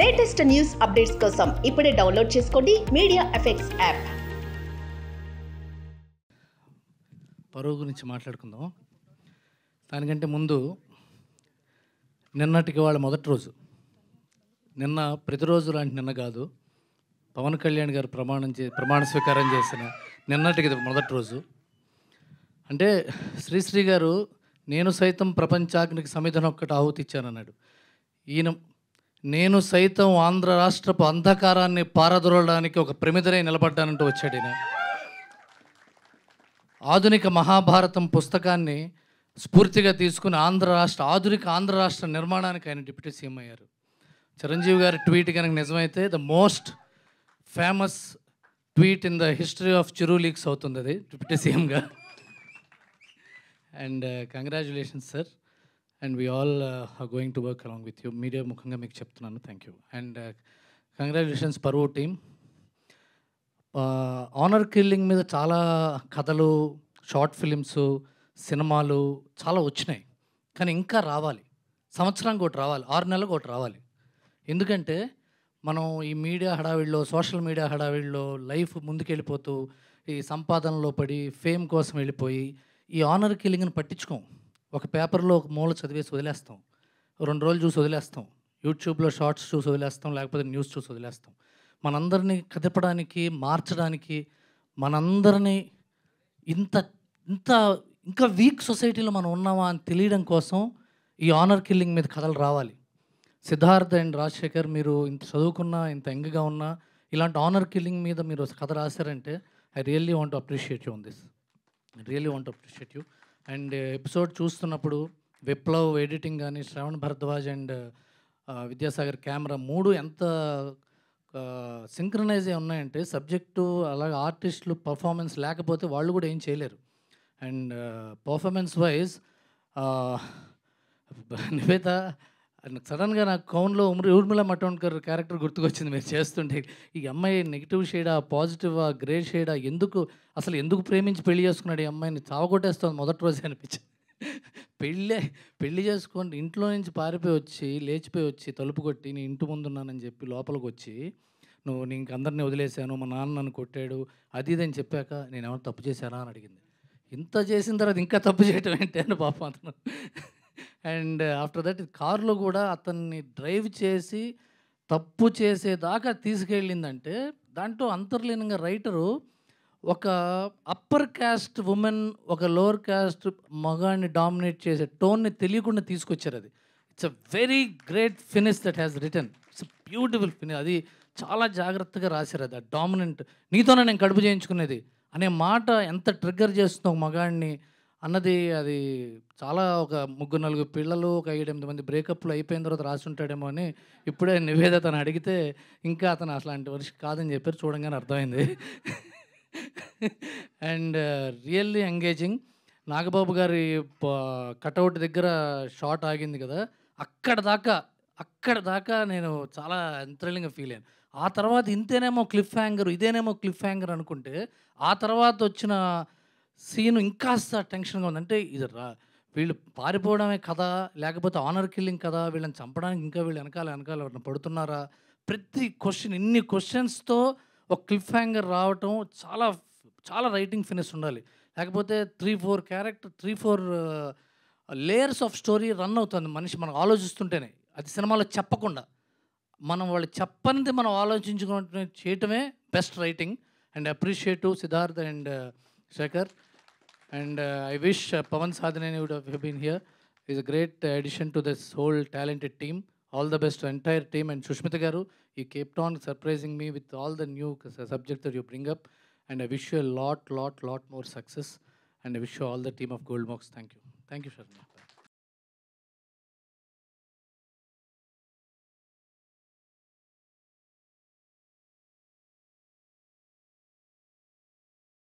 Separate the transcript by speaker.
Speaker 1: Latest news updates కోసం ఇప్పుడే download చేసుకోండి మీడియా ఎఫెక్ట్స్ యాప్ పరువు గురించి మాట్లాడుకుందాం దానికంటే ముందు నిన్నటికి వాళ్ళ మొదటి రోజు నిన్న ప్రతిరోజు లాంటి నిన్న కాదు పవన్ కళ్యాణ్ గారు ప్రమాణం చే ప్రమాణ స్వీకారం చేసిన నిన్నటికి మొదటి రోజు అంటే శ్రీశ్రీ గారు నేను సైతం ప్రపంచాగ్నికి సమిధన ఆహుతి ఇచ్చానన్నాడు ఈయన నేను సైతం ఆంధ్ర రాష్ట్రపు అంధకారాన్ని పారదొరడానికి ఒక ప్రమిదరై నిలబడ్డానంటూ వచ్చాడు ఈయన ఆధునిక మహాభారతం పుస్తకాన్ని స్ఫూర్తిగా తీసుకుని ఆంధ్ర రాష్ట్ర ఆధునిక ఆంధ్ర రాష్ట్ర నిర్మాణానికి ఆయన డిప్యూటీ సీఎం అయ్యారు చిరంజీవి గారి ట్వీట్ కనుక నిజమైతే the most famous tweet in the history of Chiru లీగ్స్ అవుతుంది అది డిప్యూటీ సీఎంగా and congratulations sir and we all going to work along with you media ముఖంగా మీకు చెప్తున్నాను థ్యాంక్ యూ అండ్ కంగ్రాచులేషన్స్ పర్వో టీమ్ ఆనర్ కిల్లింగ్ మీద చాలా కథలు షార్ట్ ఫిలిమ్స్ సినిమాలు చాలా వచ్చినాయి కానీ ఇంకా రావాలి సంవత్సరానికి ఒకటి రావాలి ఆరు నెలలకు ఒకటి రావాలి ఎందుకంటే మనం ఈ మీడియా హడావిడిలో సోషల్ మీడియా హడావిడిలో లైఫ్ ముందుకెళ్ళిపోతూ ఈ సంపాదనలో పడి ఫేమ్ కోసం వెళ్ళిపోయి ఈ ఆనర్ కిల్లింగ్ని పట్టించుకోం ఒక పేపర్లో ఒక మూల చదివేసి వదిలేస్తాం రెండు రోజులు చూసి వదిలేస్తాం యూట్యూబ్లో షార్ట్స్ చూసి వదిలేస్తాం లేకపోతే న్యూస్ చూసి వదిలేస్తాం మనందరినీ కదపడానికి మార్చడానికి మనందరినీ ఇంత ఇంత ఇంకా వీక్ సొసైటీలో మనం ఉన్నామా అని తెలియడం కోసం ఈ ఆనర్ కిల్లింగ్ మీద కథలు రావాలి సిద్ధార్థ అండ్ రాజశేఖర్ మీరు ఇంత చదువుకున్నా ఇంత ఎంగగా ఉన్నా ఇలాంటి ఆనర్ కిల్లింగ్ మీద మీరు కథ రాశారంటే I really want appreciate you on this I really want appreciate you and episode చూస్తున్నప్పుడు విప్లవ్ ఎడిటింగ్ కానీ శ్రవణ్ భరద్వాజ్ అండ్ విద్యాసాగర్ కెమెరా మూడు ఎంత సింక్రనైజ్ ఉన్నాయంటే సబ్జెక్టు అలాగే ఆర్టిస్టులు పర్ఫార్మెన్స్ లేకపోతే వాళ్ళు కూడా ఏం చేయలేరు అండ్ పర్ఫార్మెన్స్ వైజ్ నివేత అది నాకు సడన్గా నాకు కౌన్లో ఊర్మిళ మటోన్కర్ క్యారెక్టర్ గుర్తుకొచ్చింది మీరు చేస్తుంటే ఈ అమ్మాయి నెగిటివ్ షేడా పాజిటివా గ్రే షేడా ఎందుకు అసలు ఎందుకు ప్రేమించి పెళ్లి చేసుకున్నాడు ఈ అమ్మాయిని చావగొట్టేస్తుంది మొదటి రోజే అనిపించింది పెళ్ళి పెళ్లి చేసుకొని ఇంట్లో నుంచి పారిపోయి వచ్చి లేచిపోయి వచ్చి తలుపు కొట్టి నేను ఇంటి ముందున్నానని చెప్పి లోపలికి వచ్చి నువ్వు నీ అందరినీ వదిలేశాను మా నాన్న నన్ను కొట్టాడు అది ఇది అని చెప్పాక నేను ఏమైనా తప్పు చేశానా అని అడిగింది ఇంత చేసిన తర్వాత ఇంకా తప్పు చేయటం ఏంటి అని పాపం అతను అండ్ ఆఫ్టర్ దట్ కారులో కూడా అతన్ని డ్రైవ్ చేసి తప్పు చేసేదాకా తీసుకెళ్ళిందంటే దాంట్లో అంతర్లీనంగా రైటరు ఒక అప్పర్ క్యాస్ట్ ఉమెన్ ఒక లోవర్ క్యాస్ట్ మగాన్ని డామినేట్ చేసే టోన్ని తెలియకుండా తీసుకొచ్చారు అది it's a very great finish that has return it's beautiful finish అది చాలా జాగ్రత్తగా రాశారు అది ఆ డామినెంట్ నీతోనే నేను కడుపు చేయించుకునేది అనే మాట ఎంత ట్రిగ్గర్ చేస్తుందో మగాడిని అన్నది అది చాలా ఒక ముగ్గురు నలుగురు పిల్లలు ఒక ఎనిమిది మంది బ్రేకప్లు అయిపోయిన తర్వాత ఉంటాడేమో అని ఇప్పుడే నివేద తను అడిగితే ఇంకా అతను అట్లాంటి వర్షి కాదని చెప్పారు చూడంగానే అర్థమైంది అండ్ రియల్లీ ఎంగేజింగ్ నాగబాబు గారి కటౌట్ దగ్గర షాట్ ఆగింది కదా అక్కడ దాకా అక్కడ దాకా నేను చాలా ఎంత్రలింగ్ ఫీల్ అయ్యాను ఆ తర్వాత ఇంతేనేమో క్లిఫ్ హ్యాంగర్ ఇదేనేమో క్లిఫ్ హ్యాంగర్ అనుకుంటే ఆ తర్వాత వచ్చిన సీన్ ఇంకాస్త టెన్షన్గా ఉంది అంటే ఇది రా వీళ్ళు పారిపోవడమే కదా లేకపోతే ఆనర్ కిల్లింగ్ కదా వీళ్ళని చంపడానికి ఇంకా వీళ్ళు వెనకాల వెనకాల పడుతున్నారా ప్రతి క్వశ్చన్ ఇన్ని క్వశ్చన్స్తో ఒక క్లిఫ్ హ్యాంగర్ రావటం చాలా చాలా రైటింగ్ ఫినిష్ ఉండాలి లేకపోతే three four character three four layers of story run అవుతుంది మనిషి మనం ఆలోచిస్తుంటేనే అది సినిమాలో చెప్పకుండా మనం వాళ్ళు చెప్పనిది మనం ఆలోచించుకుంటే చేయటమే best writing and appreciative Siddharth and Shekhar. And uh, I wish uh, Pavan Sadhanani would have been here. He's a great addition to this whole talented team. All the best to entire team. And Shushmita Garu, you kept on surprising me with all the new uh, subjects that you bring up. And I wish you a lot, lot, lot more success. And I wish you all the team of Goldmox. Thank you. Thank you, Sharma.